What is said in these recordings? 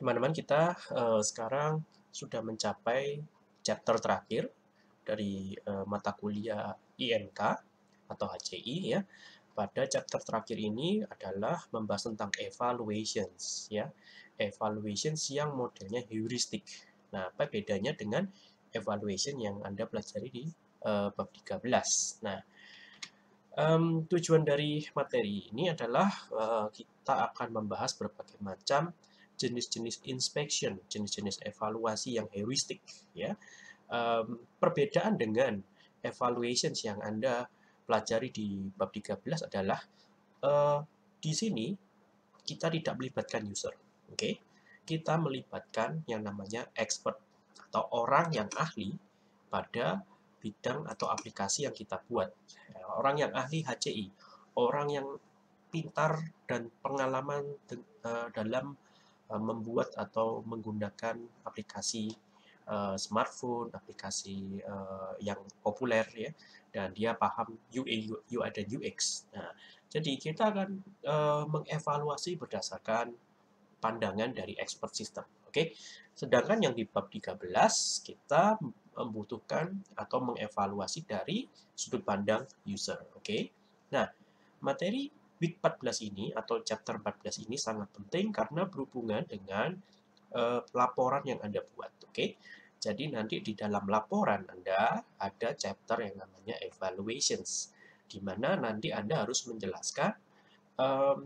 teman-teman kita uh, sekarang sudah mencapai chapter terakhir dari uh, mata kuliah INK atau HCI ya. Pada chapter terakhir ini adalah membahas tentang evaluations ya. Evaluations yang modelnya heuristik. Nah, apa bedanya dengan evaluation yang Anda pelajari di uh, bab 13? Nah, um, tujuan dari materi ini adalah uh, kita akan membahas berbagai macam jenis-jenis inspection, jenis-jenis evaluasi yang heuristik ya. Um, perbedaan dengan evaluations yang Anda pelajari di bab 13 adalah uh, di sini kita tidak melibatkan user, oke? Okay? Kita melibatkan yang namanya expert atau orang yang ahli pada bidang atau aplikasi yang kita buat. Orang yang ahli HCI, orang yang pintar dan pengalaman eh, dalam Eh, membuat atau menggunakan aplikasi uh, smartphone, aplikasi uh, yang populer ya, dan dia paham UI, UI dan UX. Nah, jadi kita akan uh, mengevaluasi berdasarkan pandangan dari expert system. Oke, okay? sedangkan yang di bab 13 kita membutuhkan atau mengevaluasi dari sudut pandang user. Oke, okay? nah materi Week 14 ini atau chapter 14 ini sangat penting karena berhubungan dengan uh, laporan yang Anda buat, oke? Okay? Jadi nanti di dalam laporan Anda ada chapter yang namanya evaluations, di mana nanti Anda harus menjelaskan um,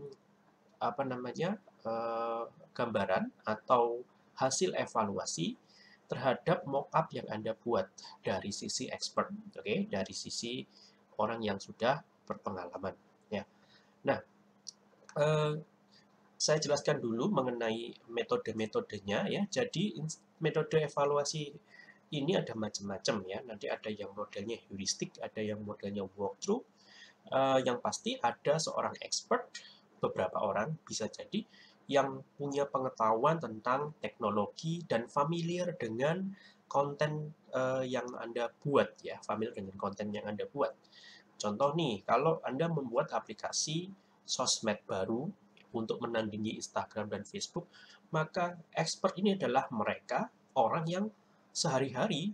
apa namanya uh, gambaran atau hasil evaluasi terhadap mockup yang Anda buat dari sisi expert, oke, okay? dari sisi orang yang sudah berpengalaman. Nah, eh, saya jelaskan dulu mengenai metode-metodenya ya. Jadi metode evaluasi ini ada macam-macam ya. Nanti ada yang modelnya heuristik, ada yang modelnya walkthrough. Eh, yang pasti ada seorang expert, beberapa orang bisa jadi yang punya pengetahuan tentang teknologi dan familiar dengan konten uh, yang Anda buat ya, familiar dengan konten yang Anda buat. Contoh nih, kalau Anda membuat aplikasi sosmed baru untuk menandingi Instagram dan Facebook, maka expert ini adalah mereka, orang yang sehari-hari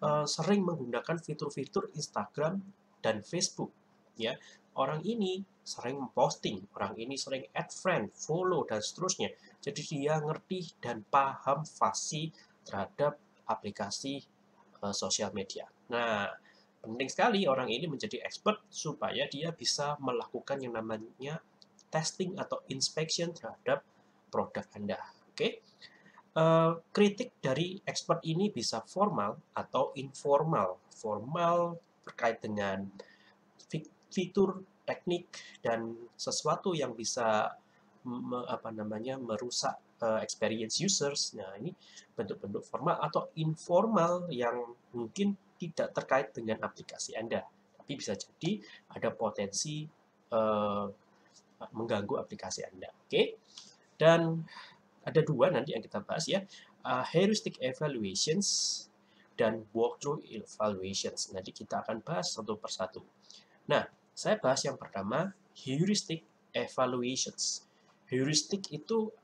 uh, sering menggunakan fitur-fitur Instagram dan Facebook. Ya, orang ini sering posting, orang ini sering add friend, follow, dan seterusnya. Jadi dia ngerti dan paham fasi terhadap aplikasi uh, sosial media. Nah, Penting sekali orang ini menjadi expert supaya dia bisa melakukan yang namanya testing atau inspection terhadap produk Anda. Oke. Okay? Uh, eh, kritik dari expert ini bisa formal atau informal. Formal terkait dengan fitur, teknik, dan sesuatu yang bisa me, apa namanya merusak uh, experience users. Nah, ini bentuk-bentuk formal atau informal yang mungkin tidak terkait dengan aplikasi Anda. Tapi bisa jadi ada potensi eh, mengganggu aplikasi Anda. Oke, okay? dan ada dua nanti yang kita bahas ya, uh, heuristic evaluations dan walkthrough evaluations. Nanti kita akan bahas satu persatu. Nah, saya bahas yang pertama, heuristic evaluations. Heuristic itu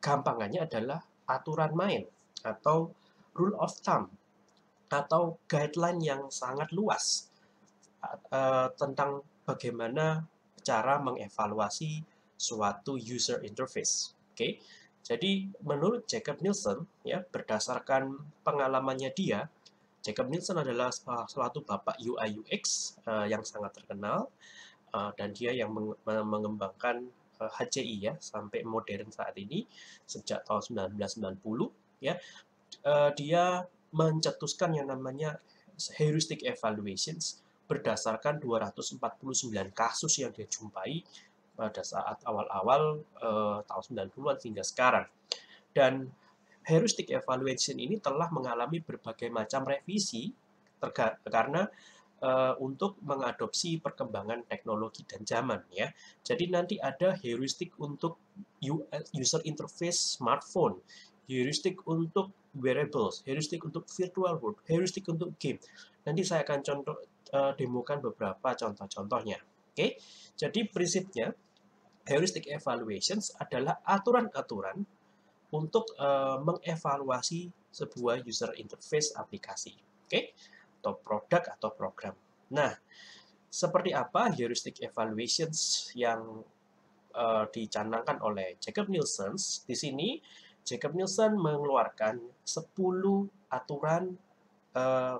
gampangannya adalah aturan main atau rule of thumb atau guideline yang sangat luas uh, tentang bagaimana cara mengevaluasi suatu user interface. Oke. Okay? Jadi menurut Jacob Nielsen ya berdasarkan pengalamannya dia Jacob Nielsen adalah salah eh, bapak UI UX uh, yang sangat terkenal uh, dan dia yang mengembangkan uh, HCI ya sampai modern saat ini sejak tahun 1990 ya. Uh, dia mencetuskan yang namanya heuristic evaluations berdasarkan 249 kasus yang dia jumpai pada saat awal-awal eh, tahun 90-an hingga sekarang. Dan heuristic evaluation ini telah mengalami berbagai macam revisi karena eh, untuk mengadopsi perkembangan teknologi dan zaman ya. Jadi nanti ada heuristic untuk user interface smartphone, heuristic untuk wearables, heuristik untuk virtual world, heuristik untuk game. Nanti saya akan contoh uh, demokan beberapa contoh-contohnya. Oke. Okay? Jadi prinsipnya heuristic evaluations adalah aturan-aturan untuk uh, mengevaluasi sebuah user interface aplikasi, oke? Okay? Atau produk atau program. Nah, seperti apa heuristic evaluations yang uh, dicanangkan oleh Jacob Nielsen di sini Jacob Nielsen mengeluarkan 10 aturan uh,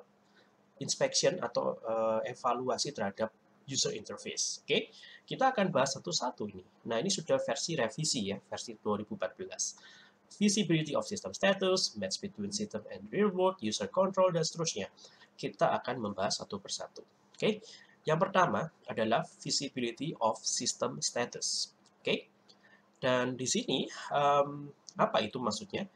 inspection atau uh, evaluasi terhadap user interface. Oke, okay? kita akan bahas satu-satu ini. Nah, ini sudah versi revisi ya, versi 2014. Visibility of system status, match between system and real world, user control, dan seterusnya. Kita akan membahas satu persatu. Oke, okay? yang pertama adalah visibility of system status. Oke, okay? dan di sini um, apa itu maksudnya?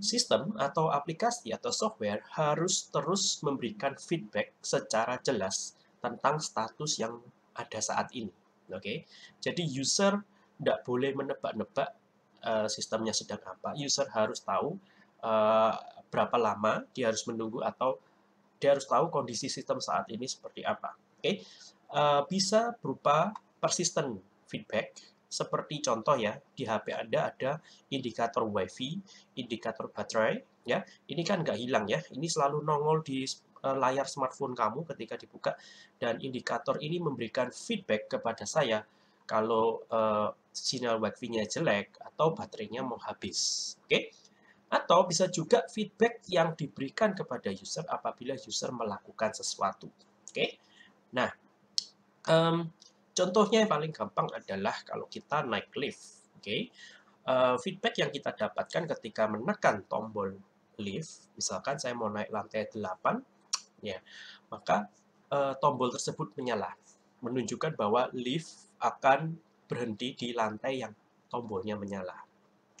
Sistem atau aplikasi atau software harus terus memberikan feedback secara jelas tentang status yang ada saat ini. Oke, okay? jadi user tidak boleh menebak-nebak uh, sistemnya sedang apa. User harus tahu uh, berapa lama dia harus menunggu atau dia harus tahu kondisi sistem saat ini seperti apa. Oke, okay? uh, eh, bisa berupa persistent feedback seperti contoh ya, di HP Anda ada indikator WiFi, indikator baterai, ya. Ini kan nggak hilang ya, ini selalu nongol di eh, layar smartphone kamu ketika dibuka dan indikator ini memberikan feedback kepada saya kalau uh, sinyal wifi-nya jelek atau baterainya mau habis. Oke. Okay? Atau bisa juga feedback yang diberikan kepada user apabila user melakukan sesuatu. Oke. Okay? Nah, um, Contohnya yang paling gampang adalah kalau kita naik lift. Oke, okay? uh, eh, feedback yang kita dapatkan ketika menekan tombol lift, misalkan saya mau naik lantai 8, ya, maka uh, tombol tersebut menyala, menunjukkan bahwa lift akan berhenti di lantai yang tombolnya menyala.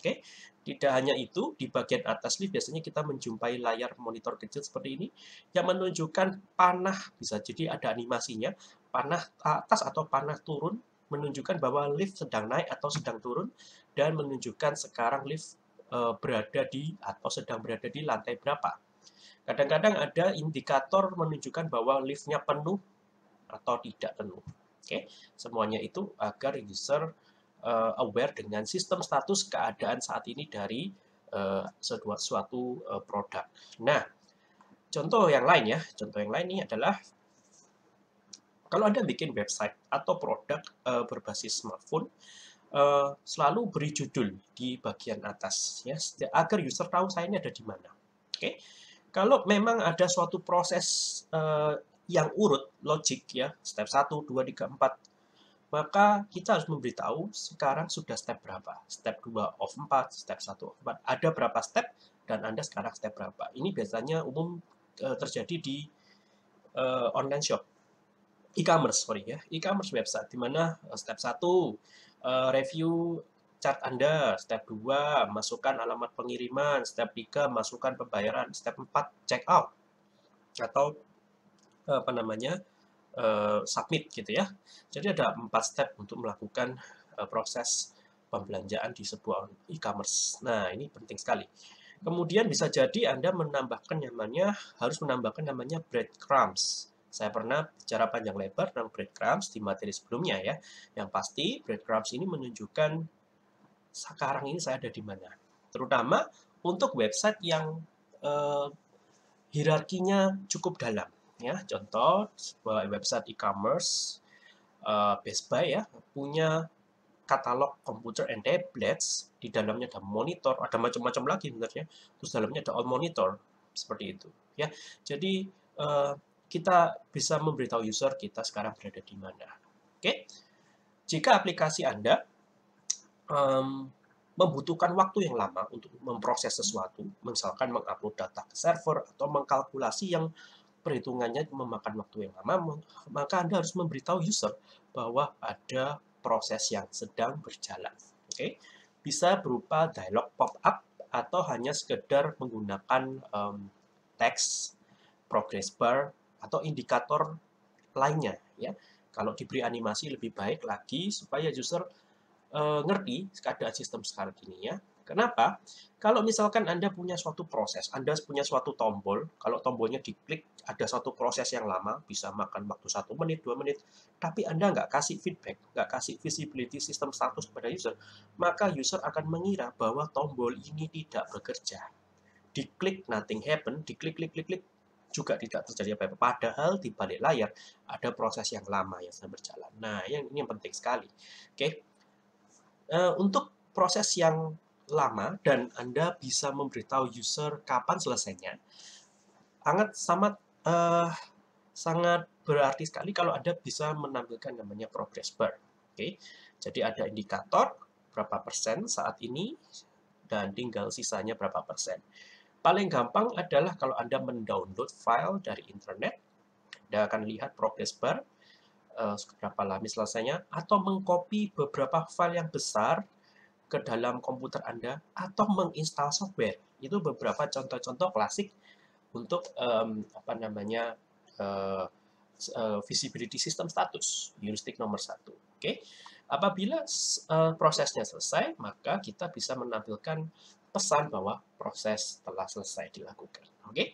Oke, okay? tidak hanya itu, di bagian atas lift biasanya kita menjumpai layar monitor kecil seperti ini yang menunjukkan panah, bisa jadi ada animasinya, panah atas atau panah turun menunjukkan bahwa lift sedang naik atau sedang turun dan menunjukkan sekarang lift e, berada di atau sedang berada di lantai berapa. Kadang-kadang ada indikator menunjukkan bahwa liftnya penuh atau tidak penuh. Oke, semuanya itu agar user e, aware dengan sistem status keadaan saat ini dari e, suatu, suatu e, produk. Nah, contoh yang lain ya, contoh yang lain ini adalah kalau Anda bikin website atau produk e, berbasis smartphone, e, selalu beri judul di bagian atas ya agar user tahu saya ini ada di mana. Oke. Okay? Kalau memang ada suatu proses e, yang urut logik ya, step 1 2 3 4 maka kita harus memberitahu sekarang sudah step berapa. Step 2 of 4, step 1 of 4. Ada berapa step dan Anda sekarang step berapa. Ini biasanya umum e, terjadi di e, online shop e-commerce sorry ya e-commerce website di mana eh, step satu uh, review chart Anda step 2 masukkan alamat pengiriman step 3 masukkan pembayaran step 4 check out atau eh, apa namanya submit gitu ya jadi ada empat step untuk melakukan proses pembelanjaan di sebuah e-commerce nah ini penting sekali kemudian bisa jadi Anda menambahkan namanya harus menambahkan namanya breadcrumbs saya pernah bicara panjang lebar tentang breadcrumbs di materi sebelumnya ya. Yang pasti breadcrumbs ini menunjukkan sekarang ini saya ada di mana. Terutama untuk website yang eh, hierarkinya cukup dalam ya. Contoh sebuah website e-commerce eh, Best Buy ya punya katalog komputer and tablets di dalamnya ada monitor ada macam-macam lagi sebenarnya terus dalamnya ada all monitor seperti itu ya jadi eh, kita bisa memberitahu user kita sekarang berada di mana. Oke, okay? jika aplikasi Anda um, membutuhkan waktu yang lama untuk memproses sesuatu, misalkan mengupload data ke server atau mengkalkulasi yang perhitungannya memakan waktu yang lama, maka Anda harus memberitahu user bahwa ada proses yang sedang berjalan. Oke, okay? bisa berupa dialog pop-up atau hanya sekedar menggunakan um, teks progress bar atau indikator lainnya ya kalau diberi animasi lebih baik lagi supaya user e, ngerti keadaan sistem sekarang ini ya kenapa kalau misalkan anda punya suatu proses anda punya suatu tombol kalau tombolnya diklik ada suatu proses yang lama bisa makan waktu satu menit dua menit tapi anda nggak kasih feedback nggak kasih visibility sistem status kepada user maka user akan mengira bahwa tombol ini tidak bekerja diklik nothing happen diklik klik klik klik juga tidak terjadi apa-apa. Padahal di balik layar ada proses yang lama yang sedang berjalan. Nah, yang ini yang penting sekali. Oke. Okay. Uh, eh, untuk proses yang lama dan Anda bisa memberitahu user kapan selesainya, sangat sangat uh, sangat berarti sekali kalau Anda bisa menampilkan namanya progress bar. Oke. Okay. Jadi ada indikator berapa persen saat ini dan tinggal sisanya berapa persen. Paling gampang adalah kalau Anda mendownload file dari internet, Anda akan lihat progress bar, uh, seberapa lama selesainya, atau mengcopy beberapa file yang besar ke dalam komputer Anda, atau menginstal software. Itu beberapa contoh-contoh klasik untuk um, apa namanya uh, uh, visibility system status, heuristik nomor satu. Oke, okay? apabila uh, prosesnya selesai, maka kita bisa menampilkan pesan bahwa proses telah selesai dilakukan. Oke, okay?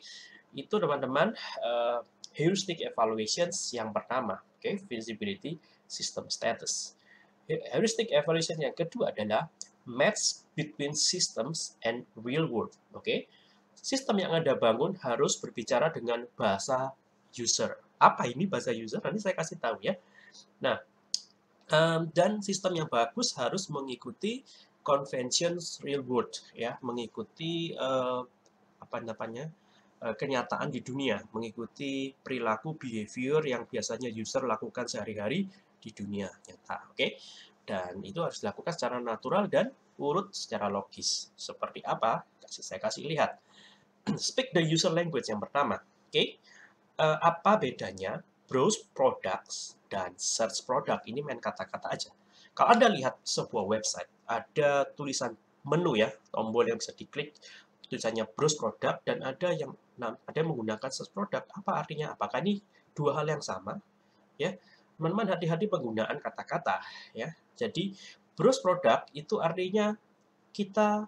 itu teman-teman uh, heuristic evaluations yang pertama, oke, okay? visibility system status. Heuristic evaluation yang kedua adalah match between systems and real world, oke. Okay? Sistem yang Anda bangun harus berbicara dengan bahasa user. Apa ini bahasa user? Nanti saya kasih tahu ya. Nah, um, dan sistem yang bagus harus mengikuti conventions real world ya mengikuti uh, apa namanya uh, kenyataan di dunia mengikuti perilaku behavior yang biasanya user lakukan sehari-hari di dunia nyata oke okay? dan itu harus dilakukan secara natural dan urut secara logis seperti apa kasih saya kasih lihat speak the user language yang pertama oke okay? uh, eh, apa bedanya browse products dan search product ini main kata-kata aja kalau anda lihat sebuah website ada tulisan menu ya, tombol yang bisa diklik tulisannya browse product, dan ada yang ada yang menggunakan search product. Apa artinya? Apakah ini dua hal yang sama? Ya. Teman-teman hati-hati penggunaan kata-kata ya. Jadi browse product itu artinya kita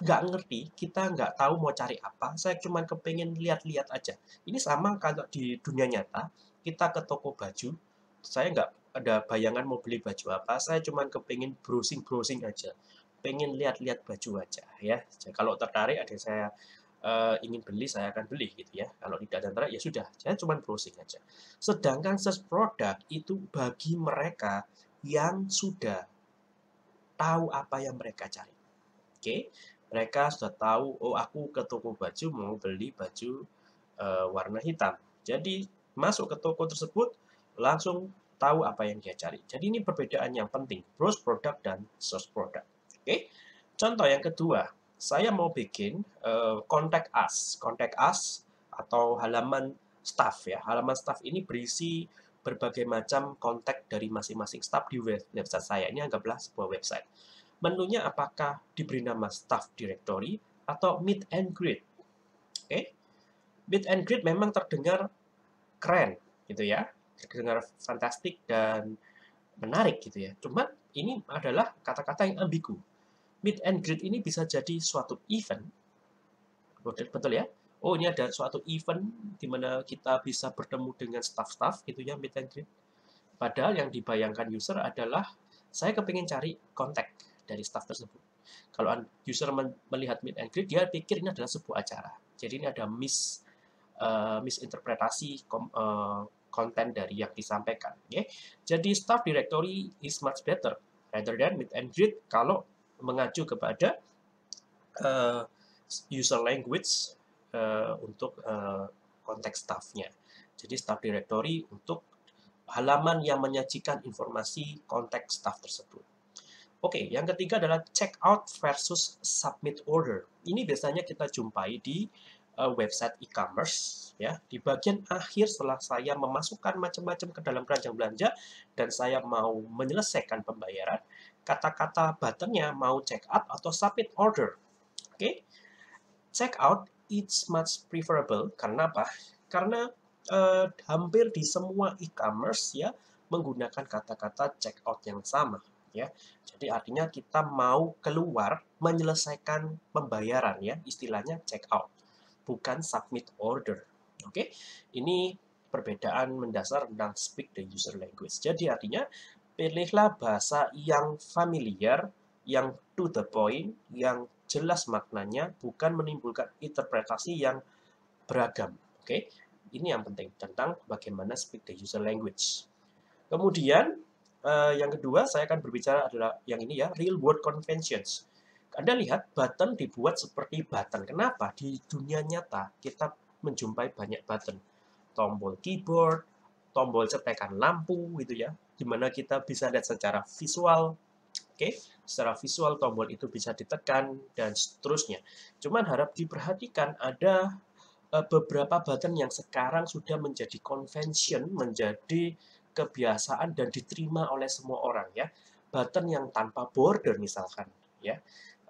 nggak ngerti, kita nggak tahu mau cari apa, saya cuma kepengen lihat-lihat aja. Ini sama kalau di dunia nyata, kita ke toko baju, saya nggak ada bayangan mau beli baju apa, saya cuman kepingin browsing-browsing aja. Pengen lihat-lihat baju aja ya. Jadi, kalau tertarik ada saya uh, ingin beli, saya akan beli gitu ya. Kalau tidak tertarik ya sudah, saya cuman browsing aja. Sedangkan search produk itu bagi mereka yang sudah tahu apa yang mereka cari. Oke, okay? mereka sudah tahu, oh aku ke toko baju mau beli baju uh, warna hitam. Jadi masuk ke toko tersebut, langsung tahu apa yang dia cari. Jadi ini perbedaan yang penting, browse product dan search product. Oke. Contoh yang kedua, saya mau bikin uh, contact us, contact us atau halaman staff ya. Halaman staff ini berisi berbagai macam kontak dari masing-masing staff di website saya. Ini anggaplah sebuah website. Menunya apakah diberi nama staff directory atau meet and greet. Oke. Meet and greet memang terdengar keren gitu ya terdengar fantastik dan menarik gitu ya. cuma ini adalah kata-kata yang ambigu. Meet and greet ini bisa jadi suatu event, betul ya? Oh ini ada suatu event di mana kita bisa bertemu dengan staff-staff gitu ya meet and greet. Padahal yang dibayangkan user adalah saya kepingin cari kontak dari staff tersebut. Kalau user melihat meet and greet, dia pikir ini adalah sebuah acara. Jadi ini ada mis uh, eh, misinterpretasi kom, uh, konten dari yang disampaikan. Okay? Jadi staff directory is much better rather than meet and greet kalau mengacu kepada uh, user language uh, untuk uh, konteks staffnya. Jadi staff directory untuk halaman yang menyajikan informasi konteks staff tersebut. Oke, okay, yang ketiga adalah check out versus submit order. Ini biasanya kita jumpai di Eh, website e-commerce ya di bagian akhir setelah saya memasukkan macam-macam ke dalam keranjang belanja dan saya mau menyelesaikan pembayaran kata-kata buttonnya mau check out atau submit order oke okay? check out it's much preferable karena apa karena eh, hampir di semua e-commerce ya menggunakan kata-kata check out yang sama ya. Jadi artinya kita mau keluar menyelesaikan pembayaran ya, istilahnya check out bukan submit order. Oke, okay? ini perbedaan mendasar tentang speak the user language. Jadi artinya pilihlah bahasa yang familiar, yang to the point, yang jelas maknanya, bukan menimbulkan interpretasi yang beragam. Oke, okay? ini yang penting tentang bagaimana speak the user language. Kemudian eh, yang kedua saya akan berbicara adalah yang ini ya real world conventions anda lihat button dibuat seperti button. Kenapa? Di dunia nyata kita menjumpai banyak button. Tombol keyboard, tombol cetekan lampu gitu ya. di mana kita bisa lihat secara visual. Oke, okay? secara visual tombol itu bisa ditekan dan seterusnya. Cuman harap diperhatikan ada e, beberapa button yang sekarang sudah menjadi convention, menjadi kebiasaan dan diterima oleh semua orang ya. Button yang tanpa border misalkan ya.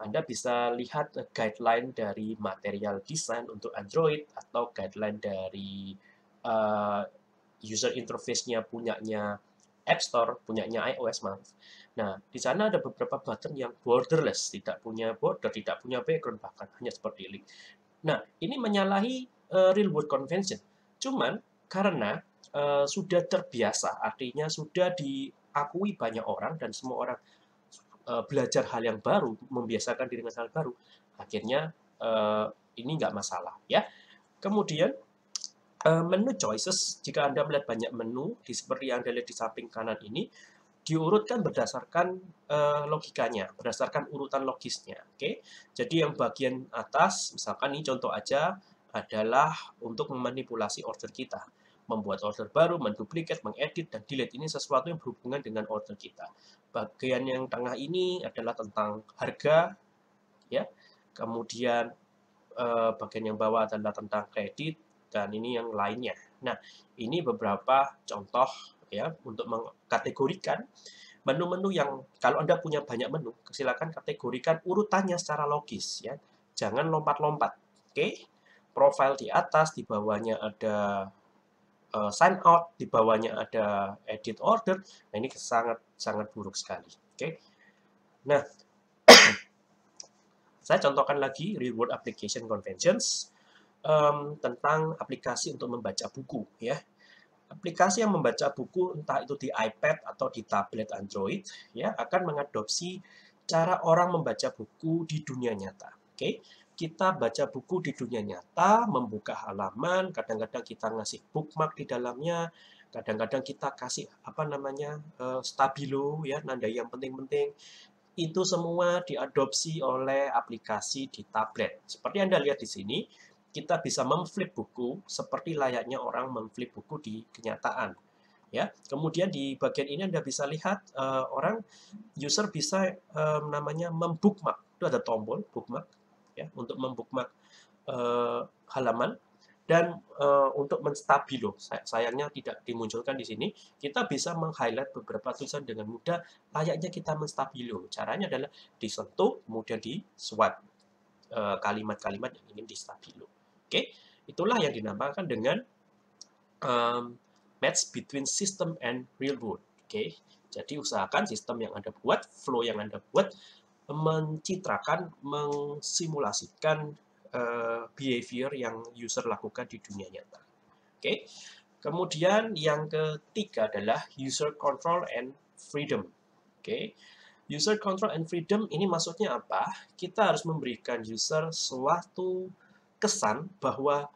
Anda bisa lihat eh, guideline dari material design untuk Android atau guideline dari uh, user interface-nya punyanya App Store, punyanya iOS maaf. Nah, di sana ada beberapa button yang borderless, tidak punya border, tidak punya background, bahkan hanya seperti ini. Nah, ini menyalahi uh, real world convention. Cuman karena uh, sudah terbiasa, artinya sudah diakui banyak orang dan semua orang Eh, belajar hal yang baru, membiasakan diri dengan hal baru, akhirnya uh, ini nggak masalah ya. Kemudian uh, menu choices, jika Anda melihat banyak menu di seperti yang Anda lihat di samping kanan ini, diurutkan berdasarkan uh, logikanya, berdasarkan urutan logisnya. Oke, okay? jadi yang bagian atas, misalkan ini contoh aja adalah untuk memanipulasi order kita, membuat order baru, menduplikat, mengedit, dan delete. Ini sesuatu yang berhubungan dengan order kita. Bagian yang tengah ini adalah tentang harga, ya. Kemudian eh, bagian yang bawah adalah tentang kredit dan ini yang lainnya. Nah, ini beberapa contoh ya untuk mengkategorikan menu-menu yang kalau Anda punya banyak menu, silakan kategorikan urutannya secara logis ya. Jangan lompat-lompat. Oke. Okay? Profil di atas, di bawahnya ada uh, sign out, di bawahnya ada edit order. Nah, ini sangat sangat buruk sekali. Oke. Okay? Nah, saya contohkan lagi reward application conventions um, tentang aplikasi untuk membaca buku ya. Aplikasi yang membaca buku entah itu di iPad atau di tablet Android ya akan mengadopsi cara orang membaca buku di dunia nyata. Oke. Okay? kita baca buku di dunia nyata, membuka halaman, kadang-kadang kita ngasih bookmark di dalamnya, kadang-kadang kita kasih apa namanya eh, stabilo ya nanda yang penting-penting itu semua diadopsi oleh aplikasi di tablet. Seperti Anda lihat di sini, kita bisa memflip buku seperti layaknya orang memflip buku di kenyataan. Ya, kemudian di bagian ini Anda bisa lihat uh, orang user bisa um, namanya membookmark. Itu ada tombol bookmark ya untuk membookmark uh, eh, halaman dan uh, untuk menstabilo sayangnya tidak dimunculkan di sini kita bisa meng-highlight beberapa tulisan dengan mudah layaknya kita menstabilo caranya adalah disentuh kemudian di swipe eh, kalimat-kalimat yang ingin distabilo oke okay? itulah yang dinamakan dengan um, match between system and real world oke okay? Jadi usahakan sistem yang Anda buat, flow yang Anda buat mencitrakan, mensimulasikan uh, behavior yang user lakukan di dunia nyata. Oke. Okay? Kemudian yang ketiga adalah user control and freedom. Oke. Okay? User control and freedom ini maksudnya apa? Kita harus memberikan user suatu kesan bahwa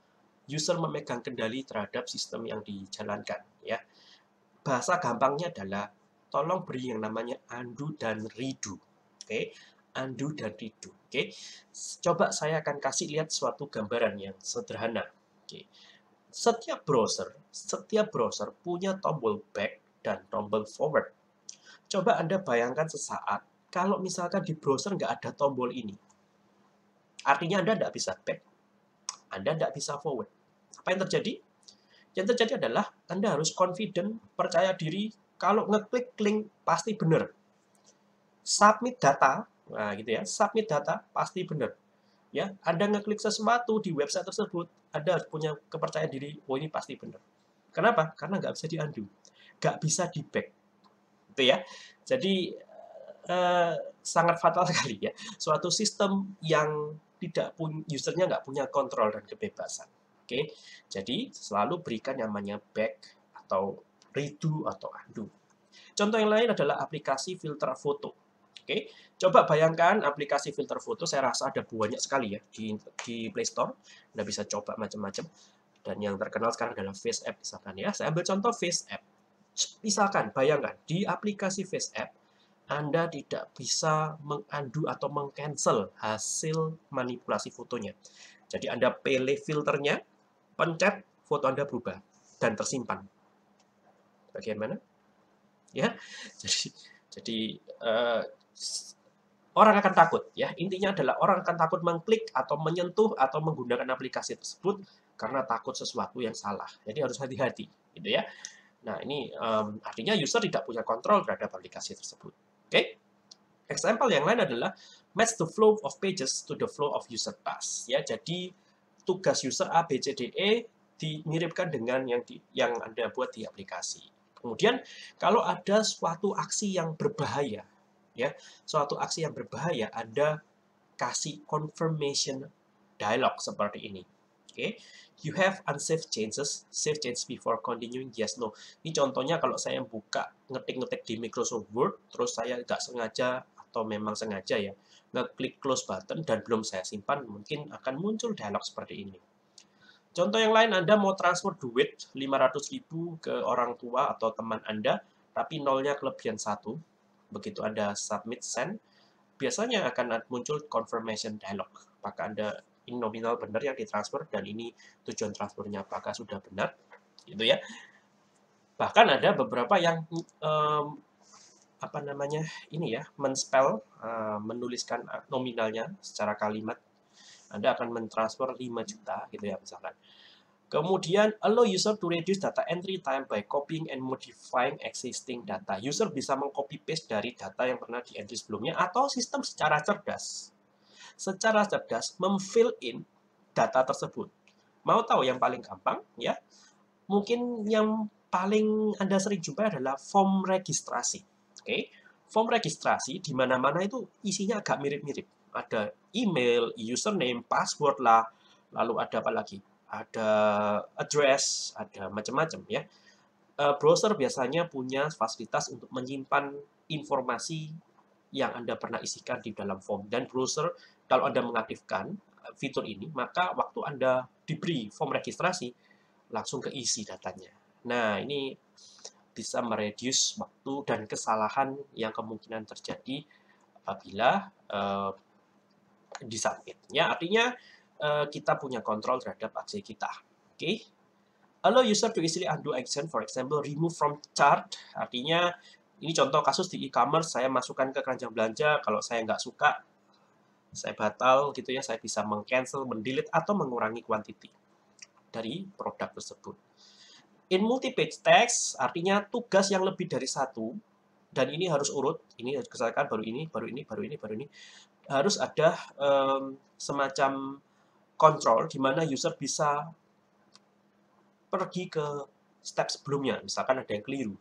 user memegang kendali terhadap sistem yang dijalankan, ya. Bahasa gampangnya adalah tolong beri yang namanya andu dan ridu. Oke, okay? undo dan redo. Oke, okay? coba saya akan kasih lihat suatu gambaran yang sederhana. Oke, okay? setiap browser, setiap browser punya tombol back dan tombol forward. Coba Anda bayangkan sesaat, kalau misalkan di browser nggak ada tombol ini, artinya Anda nggak bisa back, Anda nggak bisa forward. Apa yang terjadi? Yang terjadi adalah Anda harus confident, percaya diri, kalau ngeklik link pasti benar submit data, nah gitu ya, submit data pasti benar. Ya, Anda ngeklik sesuatu di website tersebut, Anda harus punya kepercayaan diri, oh ini pasti benar. Kenapa? Karena nggak bisa di nggak bisa di back, gitu ya. Jadi eh, sangat fatal sekali ya, suatu sistem yang tidak pun usernya nggak punya kontrol dan kebebasan. Oke, okay? jadi selalu berikan yang namanya back atau redo atau undo. Contoh yang lain adalah aplikasi filter foto. Oke, coba bayangkan aplikasi filter foto, saya rasa ada banyak sekali ya di, di Play Store. Anda bisa coba macam-macam. Dan yang terkenal sekarang adalah Face App misalkan ya. Saya ambil contoh Face App. Misalkan, bayangkan, di aplikasi Face App, anda tidak bisa mengandu atau mengcancel hasil manipulasi fotonya. Jadi Anda pilih filternya, pencet, foto Anda berubah dan tersimpan. Bagaimana? Ya, jadi jadi uh, orang akan takut ya intinya adalah orang akan takut mengklik atau menyentuh atau menggunakan aplikasi tersebut karena takut sesuatu yang salah jadi harus hati-hati gitu ya nah ini um, artinya user tidak punya kontrol terhadap aplikasi tersebut oke okay? example yang lain adalah match the flow of pages to the flow of user task ya jadi tugas user A B C D E dimiripkan dengan yang di, yang anda buat di aplikasi kemudian kalau ada suatu aksi yang berbahaya ya suatu aksi yang berbahaya Anda kasih confirmation dialog seperti ini Oke, okay. you have unsafe changes, save changes before continuing yes no. Ini contohnya kalau saya buka ngetik-ngetik di Microsoft Word, terus saya nggak sengaja atau memang sengaja ya ngeklik close button dan belum saya simpan, mungkin akan muncul dialog seperti ini. Contoh yang lain, Anda mau transfer duit 500.000 ke orang tua atau teman Anda, tapi nolnya kelebihan satu begitu ada submit send, biasanya akan muncul confirmation dialog. Apakah Anda ini nominal benar yang ditransfer dan ini tujuan transfernya apakah sudah benar? Gitu ya. Bahkan ada beberapa yang um, apa namanya ini ya menspell uh, menuliskan nominalnya secara kalimat Anda akan mentransfer 5 juta gitu ya misalkan Kemudian, allow user to reduce data entry time by copying and modifying existing data. User bisa mengcopy paste dari data yang pernah di entry sebelumnya atau sistem secara cerdas. Secara cerdas memfill in data tersebut. Mau tahu yang paling gampang ya? Mungkin yang paling Anda sering jumpai adalah form registrasi. Oke. Okay? Form registrasi di mana-mana itu isinya agak mirip-mirip. Ada email, username, password lah, lalu ada apa lagi? ada address, ada macam-macam ya. Eh, browser biasanya punya fasilitas untuk menyimpan informasi yang Anda pernah isikan di dalam form. Dan browser, kalau Anda mengaktifkan eh, fitur ini, maka waktu Anda diberi form registrasi, langsung keisi datanya. Nah, ini bisa mereduce waktu dan kesalahan yang kemungkinan terjadi apabila uh, disubmit. Ya, artinya Eh, kita punya kontrol terhadap aksi kita. Oke. Okay? Allow user to easily undo action, for example, remove from chart, artinya ini contoh kasus di e-commerce, saya masukkan ke keranjang belanja, kalau saya nggak suka, saya batal gitu ya, saya bisa meng-cancel, mendelete, atau mengurangi quantity dari produk tersebut. In multi-page text, artinya tugas yang lebih dari satu, dan ini harus urut, ini kesalahan baru ini, baru ini, baru ini, baru ini, harus ada um, semacam Control di mana user bisa pergi ke step sebelumnya. Misalkan ada yang keliru.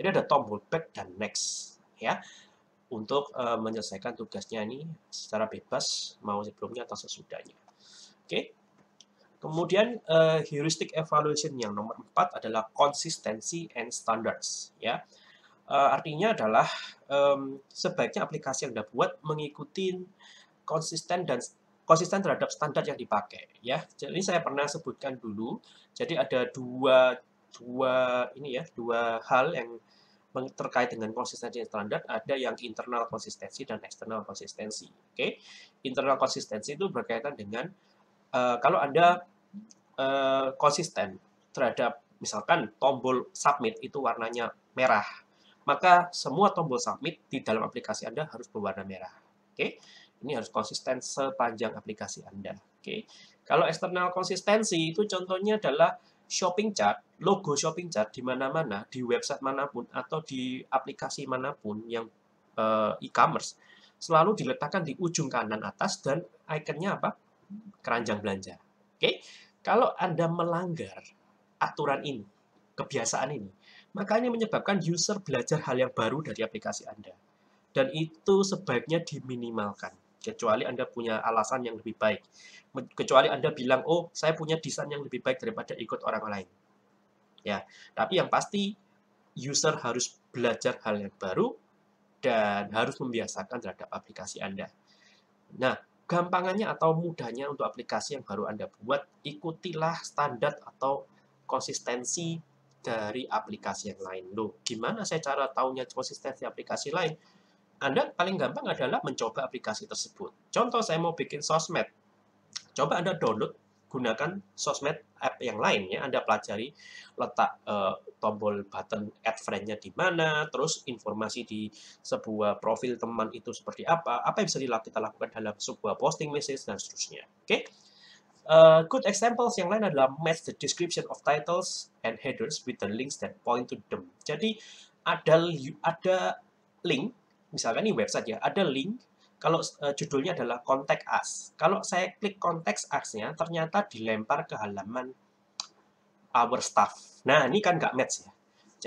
Jadi ada tombol back dan next. ya Untuk uh, menyelesaikan tugasnya ini secara bebas, mau sebelumnya atau sesudahnya. Oke. Kemudian uh, heuristic evaluation yang nomor 4 adalah consistency and standards ya. Uh, artinya adalah um, sebaiknya aplikasi yang Anda buat mengikuti konsisten dan konsisten terhadap standar yang dipakai ya. Jadi saya pernah sebutkan dulu. Jadi ada dua dua ini ya, dua hal yang terkait dengan konsistensi standar ada yang internal konsistensi dan eksternal konsistensi. Oke. Okay? Internal konsistensi itu berkaitan dengan uh, kalau Anda uh, konsisten terhadap misalkan tombol submit itu warnanya merah, maka semua tombol submit di dalam aplikasi Anda harus berwarna merah. Oke. Okay? Ini harus konsisten sepanjang aplikasi Anda. Oke. Kalau eksternal konsistensi itu contohnya adalah shopping chart, logo shopping chart di mana-mana, di website manapun atau di aplikasi manapun yang eh, e-commerce selalu diletakkan di ujung kanan atas dan ikonnya apa? keranjang belanja. Oke. Kalau Anda melanggar aturan ini, kebiasaan ini, makanya menyebabkan user belajar hal yang baru dari aplikasi Anda. Dan itu sebaiknya diminimalkan kecuali Anda punya alasan yang lebih baik. Kecuali Anda bilang, oh saya punya desain yang lebih baik daripada ikut orang lain. Ya, tapi yang pasti user harus belajar hal yang baru dan harus membiasakan terhadap aplikasi Anda. Nah, gampangannya atau mudahnya untuk aplikasi yang baru Anda buat, ikutilah standar atau konsistensi dari aplikasi yang lain. Loh, gimana saya cara tahunya konsistensi aplikasi lain? Anda paling gampang adalah mencoba aplikasi tersebut. Contoh saya mau bikin sosmed. Coba Anda download gunakan sosmed app yang lain ya. Anda pelajari letak uh, tombol button add friend-nya di mana, terus informasi di sebuah profil teman itu seperti apa, apa yang bisa kita lakukan dalam sebuah posting message dan seterusnya. Oke. Okay? Uh, eh, good examples yang lain adalah match the description of titles and headers with the links that point to them. Jadi ada ada link misalkan ini website ya, ada link, kalau uh, judulnya adalah contact us. Kalau saya klik contact us-nya, ternyata dilempar ke halaman our staff. Nah, ini kan nggak match ya.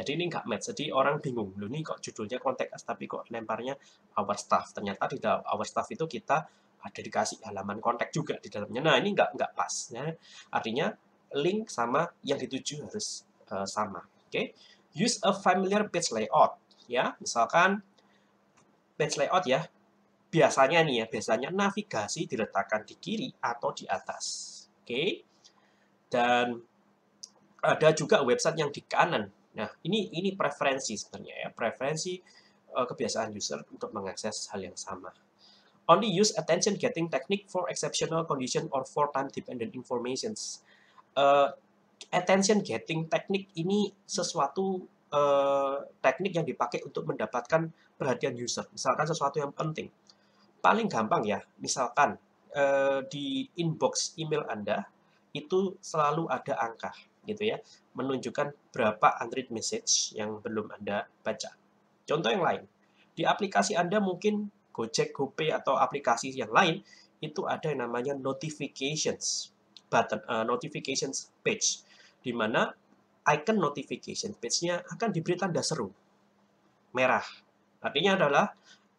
Jadi ini nggak match, jadi orang bingung. Loh, ini kok judulnya contact us, tapi kok lemparnya our staff. Ternyata di dalam our staff itu kita ada dikasih halaman kontak juga di dalamnya. Nah, ini nggak nggak pas. ya artinya link sama yang dituju harus uh, sama. Oke, okay? use a familiar page layout. Ya, misalkan page layout ya, biasanya nih ya, biasanya navigasi diletakkan di kiri atau di atas. Oke. Dan ada juga website yang di kanan. Nah, ini ini preferensi sebenarnya ya, preferensi uh, kebiasaan user untuk mengakses hal yang sama. Only use attention getting technique for exceptional condition or for time dependent informations. Uh, eh, attention getting technique ini sesuatu uh, teknik yang dipakai untuk mendapatkan perhatian user, misalkan sesuatu yang penting. Paling gampang ya, misalkan eh, di inbox email Anda itu selalu ada angka, gitu ya, menunjukkan berapa unread message yang belum Anda baca. Contoh yang lain, di aplikasi Anda mungkin Gojek, GoPay, atau aplikasi yang lain, itu ada yang namanya notifications button, uh, notifications page, di mana icon notification page-nya akan diberi tanda seru merah Artinya adalah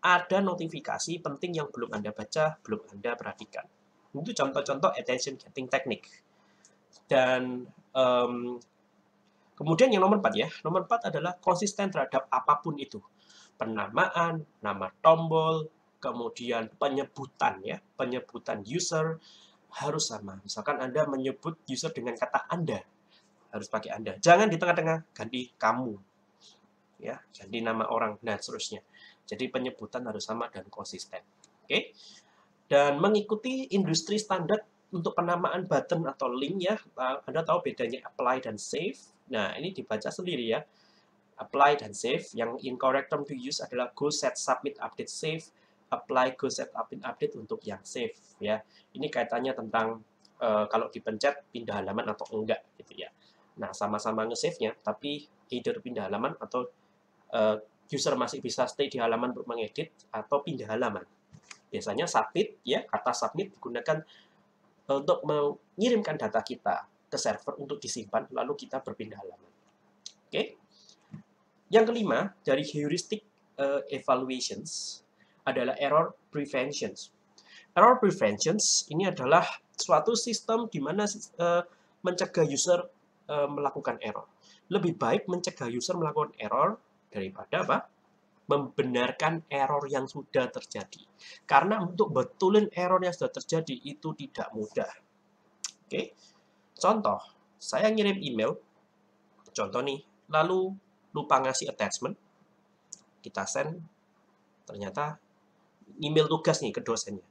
ada notifikasi penting yang belum Anda baca, belum Anda perhatikan. Itu contoh-contoh attention getting technique. Dan um, kemudian yang nomor empat ya, nomor empat adalah konsisten terhadap apapun itu. Penamaan, nama tombol, kemudian penyebutan ya, penyebutan user harus sama. Misalkan Anda menyebut user dengan kata Anda, harus pakai Anda. Jangan di tengah-tengah ganti kamu ya jadi nama orang dan seterusnya jadi penyebutan harus sama dan konsisten oke dan mengikuti industri standar untuk penamaan button atau link ya eh, Anda tahu bedanya apply dan save nah ini dibaca sendiri ya apply dan save yang incorrect term to use adalah go set submit update save apply go set update update untuk yang save ya ini kaitannya tentang uh, kalau dipencet pindah halaman atau enggak gitu ya nah sama-sama nge-save nya tapi either pindah halaman atau uh, user masih bisa stay di halaman untuk mengedit atau pindah halaman. Biasanya submit, ya kata submit digunakan eh, untuk mengirimkan data kita ke server untuk disimpan, lalu kita berpindah halaman. Oke. Yang kelima, dari heuristic uh, evaluations adalah error prevention. Error prevention ini adalah suatu sistem di mana uh, mencegah user uh, melakukan error. Lebih baik mencegah user melakukan error daripada apa? membenarkan error yang sudah terjadi. Karena untuk betulin error yang sudah terjadi itu tidak mudah. Oke. Contoh, saya ngirim email contoh nih, lalu lupa ngasih attachment. Kita send ternyata email tugas nih ke dosennya.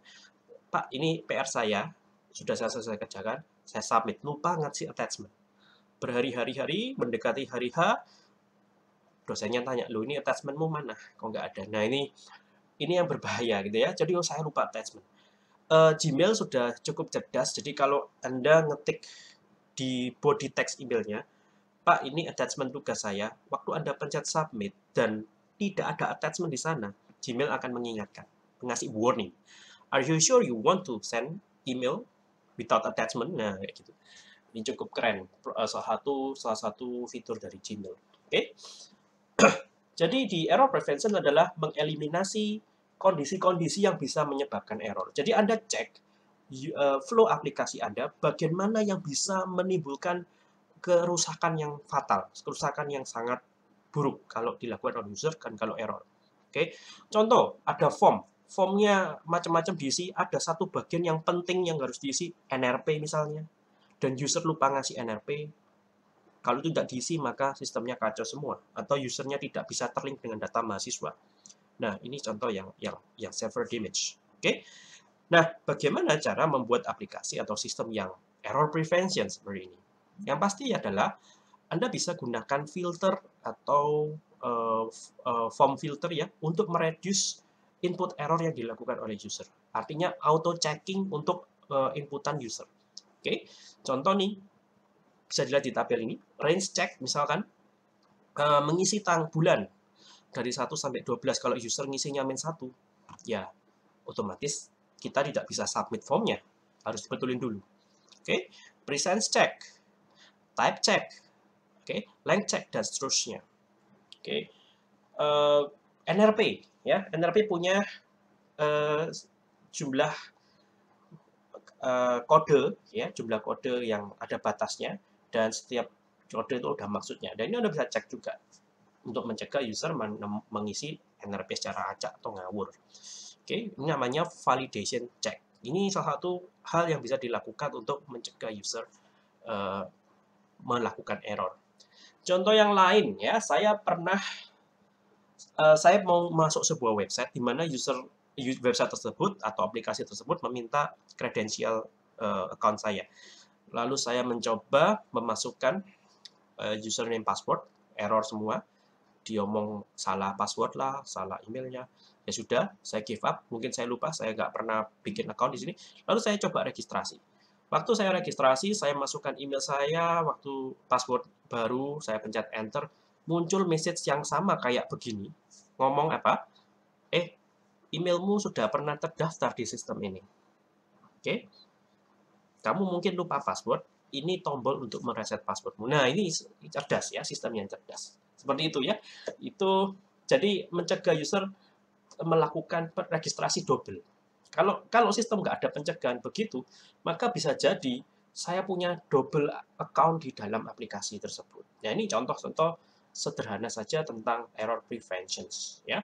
Pak, ini PR saya, sudah saya selesai kerjakan, saya submit, lupa ngasih attachment. Berhari-hari-hari, mendekati hari H, dosennya tanya lo ini attachmentmu mana kok nggak ada nah ini ini yang berbahaya gitu ya jadi oh, saya lupa attachment uh, Gmail sudah cukup cerdas jadi kalau anda ngetik di body text emailnya Pak ini attachment tugas saya waktu anda pencet submit dan tidak ada attachment di sana Gmail akan mengingatkan ngasih warning are you sure you want to send email without attachment nah kayak gitu ini cukup keren eh, salah satu salah satu fitur dari Gmail oke okay? Jadi di error prevention adalah mengeliminasi kondisi-kondisi yang bisa menyebabkan error. Jadi Anda cek e, flow aplikasi Anda bagaimana yang bisa menimbulkan kerusakan yang fatal, kerusakan yang sangat buruk kalau dilakukan oleh user kan kalau error. Oke, contoh ada form, formnya macam-macam diisi, ada satu bagian yang penting yang harus diisi, NRP misalnya, dan user lupa ngasih NRP, kalau itu tidak diisi, maka sistemnya kacau semua, atau usernya tidak bisa terlink dengan data mahasiswa. Nah, ini contoh yang yang yang server damage. Oke. Nah, bagaimana cara membuat aplikasi atau sistem yang error prevention seperti ini? Yang pasti adalah Anda bisa gunakan filter atau uh, uh, form filter ya untuk mereduce input error yang dilakukan oleh user. Artinya auto checking untuk uh, inputan user. Oke. Okay? Contoh nih, bisa dilihat di tabel ini range check misalkan uh, mengisi tang bulan dari 1 sampai 12 kalau user ngisinya min 1 ya otomatis kita tidak bisa submit formnya harus dibetulin dulu oke okay? presence check type check oke okay? length check dan seterusnya oke okay? uh, eh, NRP ya NRP punya uh, jumlah uh, kode ya jumlah kode yang ada batasnya dan setiap kode itu udah maksudnya. Dan ini Anda bisa cek juga untuk mencegah user mengisi NRP secara acak atau ngawur. Oke, ini namanya validation check. Ini salah satu hal yang bisa dilakukan untuk mencegah user uh, melakukan error. Contoh yang lain ya, saya pernah uh, saya mau masuk sebuah website di mana user website tersebut atau aplikasi tersebut meminta kredensial uh, eh, account saya lalu saya mencoba memasukkan uh, username password, error semua. Diomong salah password lah, salah emailnya. Ya sudah, saya give up. Mungkin saya lupa, saya nggak pernah bikin account di sini. Lalu saya coba registrasi. Waktu saya registrasi, saya masukkan email saya, waktu password baru, saya pencet enter, muncul message yang sama kayak begini. Ngomong apa? Eh, emailmu sudah pernah terdaftar di sistem ini. Oke. Okay? Kamu mungkin lupa password, ini tombol untuk mereset passwordmu. Nah, ini cerdas ya, sistem yang cerdas. Seperti itu ya. Itu jadi mencegah user melakukan registrasi double. Kalau kalau sistem nggak ada pencegahan begitu, maka bisa jadi saya punya double account di dalam aplikasi tersebut. Nah, ini contoh-contoh sederhana saja tentang error prevention ya.